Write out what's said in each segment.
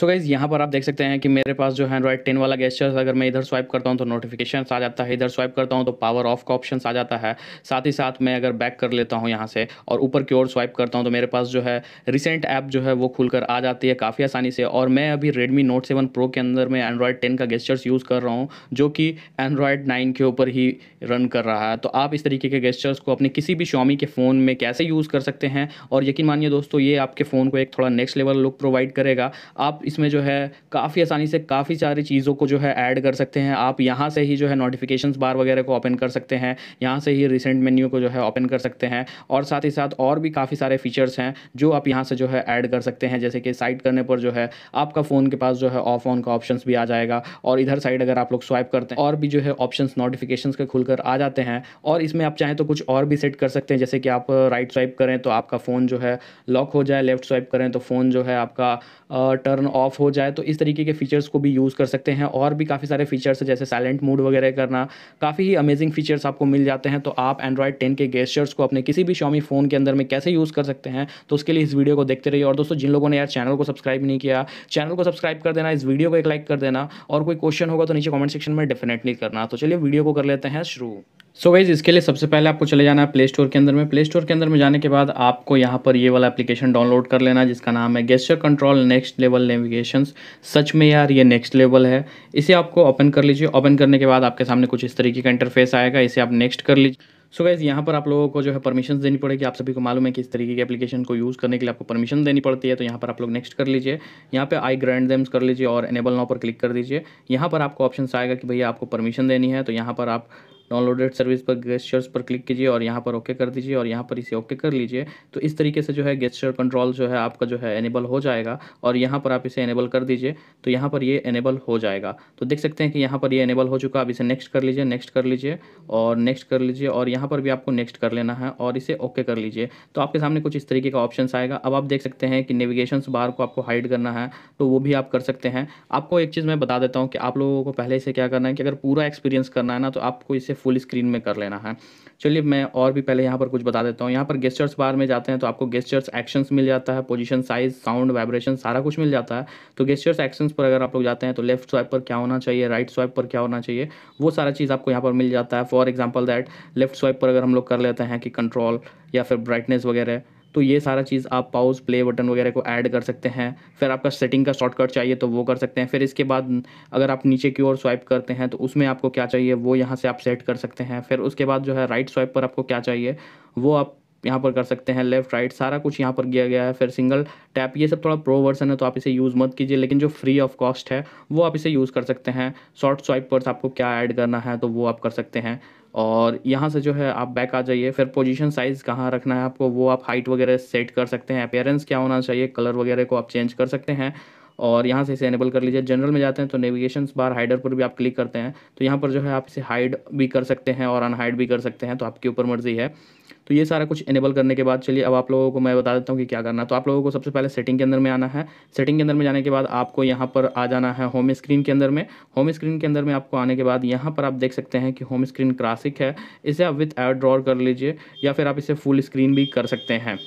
so guys यहाँ पर आप देख सकते हैं कि मेरे पास जो है टेन वाला गेस्टर अगर मैं इधर स्वाइप करता हूँ तो नोटिफिकेशन आ जाता है इधर स्वाइप करता हूँ तो पावर ऑफ का ऑप्शन आ जाता है साथ ही साथ मैं अगर बैक कर लेता हूँ यहाँ से और ऊपर की ओर स्वाइप करता हूँ तो मेरे पास जो है रिसेंट ऐप जो है वो खुलकर आ जाती है काफ़ी आसानी से और मैं अभी रेडमी नोट सेवन प्रो के अंदर मैं एंड्रॉयड टेन का गेस्टर्स यूज़ कर रहा हूँ जो कि एंड्रॉयड नाइन के ऊपर ही रन कर रहा है तो आप इस तरीके के गेस्टर्स को अपने किसी भी शॉमी के फ़ोन में कैसे यूज़ कर सकते हैं और यकीन मानिए दोस्तों ये आपके फ़ोन को एक थोड़ा नेक्स्ट लेवल लुक प्रोवाइड करेगा आप इसमें जो है काफ़ी आसानी से काफ़ी सारी चीज़ों को जो है ऐड कर सकते हैं आप यहाँ से ही जो है नोटिफिकेशन बार वगैरह को ओपन कर सकते हैं यहाँ से ही रिसेंट मेन्यू को जो है ओपन कर सकते हैं और साथ ही साथ और भी काफ़ी सारे फीचर्स हैं जो आप यहाँ से जो है ऐड कर सकते हैं जैसे कि साइड करने पर जो है आपका फ़ोन के पास जो है ऑफ ऑन का ऑप्शन भी आ जाएगा और इधर साइड अगर आप लोग स्वाइप करते हैं और भी जो है ऑप्शन नोटिफिकेशन के खुलकर आ जाते हैं और इसमें आप चाहें तो कुछ और भी सेट कर सकते हैं जैसे कि आप राइट स्वाइप करें तो आपका फ़ोन जो है लॉक हो जाए लेफ्ट स्वाइप करें तो फ़ोन जो है आपका टर्न ऑफ हो जाए तो इस तरीके के फीचर्स को भी यूज़ कर सकते हैं और भी काफ़ी सारे फीचर्स हैं जैसे साइलेंट मूड वगैरह करना काफ़ी ही अमेजिंग फीचर्स आपको मिल जाते हैं तो आप एंड्रॉयड टेन के गेस्टर्स को अपने किसी भी शॉमी फ़ोन के अंदर में कैसे यूज़ कर सकते हैं तो उसके लिए इस वीडियो को देखते रहिए और दोस्तों जिन लोगों ने यार चैनल को सब्सक्राइब नहीं किया चैनल को सब्सक्राइब कर देना इस वीडियो को एक लाइक कर देना और कोई क्वेश्चन होगा तो नीचे कॉमेंट सेक्शन में डेफिनेटली करना तो चलिए वीडियो को कर लेते हैं शुरू सो so वाइज इसके लिए सबसे पहले आपको चले जाना है प्ले स्टोर के अंदर में प्ले स्टोर के अंदर में जाने के बाद आपको यहाँ पर ये वाला एप्लीकेशन डाउनलोड कर लेना जिसका नाम है gesture control next level navigation सच में यार ये नेक्स्ट लेवल है इसे आपको ओपन कर लीजिए ओपन करने के बाद आपके सामने कुछ इस तरीके का इंटरफेस आएगा इसे आप नेक्स्ट कर लीजिए सो so गाइज़ यहाँ पर आप लोगों को जो है परमिशन देनी पड़ेगी आप सभी को मालूम है कि इस तरीके के एप्लीकेशन को यूज़ करने के लिए आपको परमिशन देनी पड़ती है तो यहाँ पर आप लोग नेक्स्ट कर लीजिए यहाँ पे आई ग्रैंड देम्स कर लीजिए और एनेबल नाव पर क्लिक कर दीजिए यहाँ पर आपको ऑप्शन आएगा कि भैया आपको परमिशन देनी है तो यहाँ पर आप डाउनलोडेड सर्विस पर गेस्टर्स पर क्लिक कीजिए और यहाँ पर ओके कर दीजिए और यहाँ पर इसे ओके कर लीजिए तो इस तरीके से जो है गेस्टर कंट्रोल जो है आपका जो है एनेबल हो जाएगा और यहाँ पर आप इसे एनेबल कर दीजिए तो यहाँ पर ये एनेबल हो जाएगा तो देख सकते हैं कि यहाँ पर ये एनेबल हो चुका आप इसे नेक्स्ट कर लीजिए नेक्स्ट कर लीजिए और नेक्स्ट कर लीजिए और यहाँ पर भी आपको नेक्स्ट कर लेना है और इसे ओके कर लीजिए तो आपके सामने कुछ इस तरीके का ऑप्शन आएगा अब आप देख सकते हैं कि नेविगेशन बार को आपको हाइड करना है तो वो भी आप कर सकते हैं आपको एक चीज़ मैं बता देता हूँ कि आप लोगों को पहले से क्या करना है कि अगर पूरा एक्सपीरियंस करना है ना तो आपको इसे इसे फुल स्क्रीन में कर लेना है चलिए मैं और भी पहले यहाँ पर कुछ बता देता हूँ यहाँ पर गेस्टर्स बार में जाते हैं तो आपको गेस्टर्स एक्शंस मिल जाता है पोजीशन साइज साउंड वाइब्रेशन सारा कुछ मिल जाता है तो गेस्टर्स एक्शंस पर अगर आप लोग जाते हैं तो लेफ्ट स्वाइप पर क्या होना चाहिए राइट स्वाइप पर क्या होना चाहिए वो सारा चीज़ आपको यहाँ पर मिल जाता है for example that left swipe पर अगर हम लोग कर लेते हैं कि कंट्रोल या फिर ब्राइटनेस वगैरह तो ये सारा चीज़ आप पाउस प्ले बटन वगैरह को ऐड कर सकते हैं फिर आपका सेटिंग का शॉर्टकट चाहिए तो वो कर सकते हैं फिर इसके बाद अगर आप नीचे की ओर स्वाइप करते हैं तो उसमें आपको क्या चाहिए वो यहाँ से आप सेट कर सकते हैं फिर उसके बाद जो है राइट स्वाइप पर आपको क्या चाहिए वो आप यहाँ पर कर सकते हैं लेफ्ट राइट सारा कुछ यहाँ पर किया गया है फिर सिंगल टैप ये सब थोड़ा प्रो वर्सन है तो आप इसे यूज़ मत कीजिए लेकिन जो फ्री ऑफ कॉस्ट है वो आप इसे यूज़ कर सकते हैं शॉर्ट स्वाइप पर आपको क्या ऐड करना है तो वो आप कर सकते हैं और यहाँ से जो है आप बैक आ जाइए फिर पोजीशन साइज़ कहाँ रखना है आपको वो आप हाइट वगैरह सेट कर सकते हैं अपेयरेंस क्या होना चाहिए कलर वगैरह को आप चेंज कर सकते हैं और यहाँ से इसे एनेबल कर लीजिए जनरल में जाते हैं तो नेविगेशन बार हाइडर पर भी आप क्लिक करते हैं तो यहाँ पर जो है आप इसे हाइड भी कर सकते हैं और अनहाइड भी कर सकते हैं तो आपकी ऊपर मर्जी है तो ये सारा कुछ इनेबल करने के बाद चलिए अब आप लोगों को मैं बता देता हूँ कि क्या करना तो आप लोगों को सबसे पहले सेटिंग के अंदर में आना है सेटिंग के अंदर में जाने के बाद आपको यहाँ पर आ जाना है होम स्क्रीन के अंदर में होम स्क्रीन के अंदर में आपको आने के बाद यहाँ पर आप देख सकते हैं कि होम स्क्रीन क्लासिक है इसे आप विथ एड ड्रॉ कर लीजिए या फिर आप इसे फुल स्क्रीन भी कर सकते हैं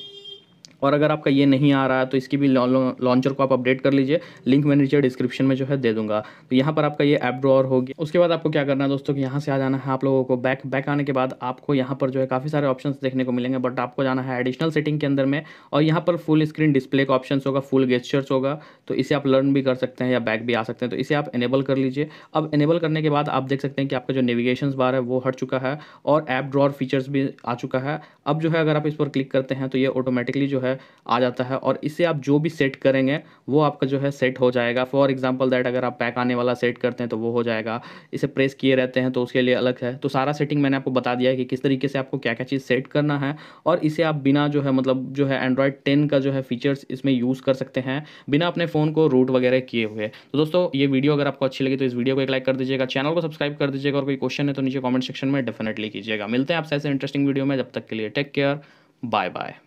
और अगर आपका ये नहीं आ रहा है तो इसकी भी लॉन्चर को आप अपडेट कर लीजिए लिंक मैं नीचे डिस्क्रिप्शन में जो है दे दूंगा तो यहाँ पर आपका ये ऐप ड्रॉर होगी उसके बाद आपको क्या करना है दोस्तों कि यहाँ से आ जाना है आप लोगों को बैक बैक आने के बाद आपको यहाँ पर जो है काफ़ी सारे ऑप्शन देखने को मिलेंगे बट आपको जाना है एडिशनल सेटिंग के अंदर में और यहाँ पर फुल स्क्रीन डिस्प्ले का ऑप्शन होगा फुल गेस्चर्स होगा तो इसे आप लर्न भी कर सकते हैं या बैक भी आ सकते हैं तो इसे आप इनेबल कर लीजिए अब इनेबल करने के बाद आप देख सकते हैं कि आपका जो नेविगेशन बार है वो हट चुका है और ऐप ड्रॉर फीचर्स भी आ चुका है अब जो है अगर आप इस पर क्लिक करते हैं तो ये ऑटोमेटिकली जो है है आ जाता है और इसे आप जो भी सेट करेंगे वो आपका जो है सेट हो जाएगा फॉर एग्जांपल दैट अगर आप पैक आने वाला सेट करते हैं तो वो हो जाएगा इसे प्रेस किए रहते हैं तो उसके लिए अलग है तो सारा सेटिंग मैंने आपको बता दिया है कि किस तरीके से आपको क्या क्या चीज़ सेट करना है और इसे आप बिना जो है मतलब जो है एंड्रॉयड टेन का जो है फीचर्स इसमें यूज़ कर सकते हैं बिना अपने फ़ोन को रूट वगैरह किए हुए तो दोस्तों ये वीडियो अगर आपको अच्छी लगी तो इस वीडियो को एक लाइक कर दीजिएगा चैनल को सब्सक्राइब कर दीजिएगा और कोई क्वेश्चन है तो नीचे कॉमेंट सेक्शन में डेफिनेटली कीजिएगा मिलते हैं आपसे ऐसे इंटरेस्टिंग वीडियो में जब तक के लिए टेक केयर बाय बाय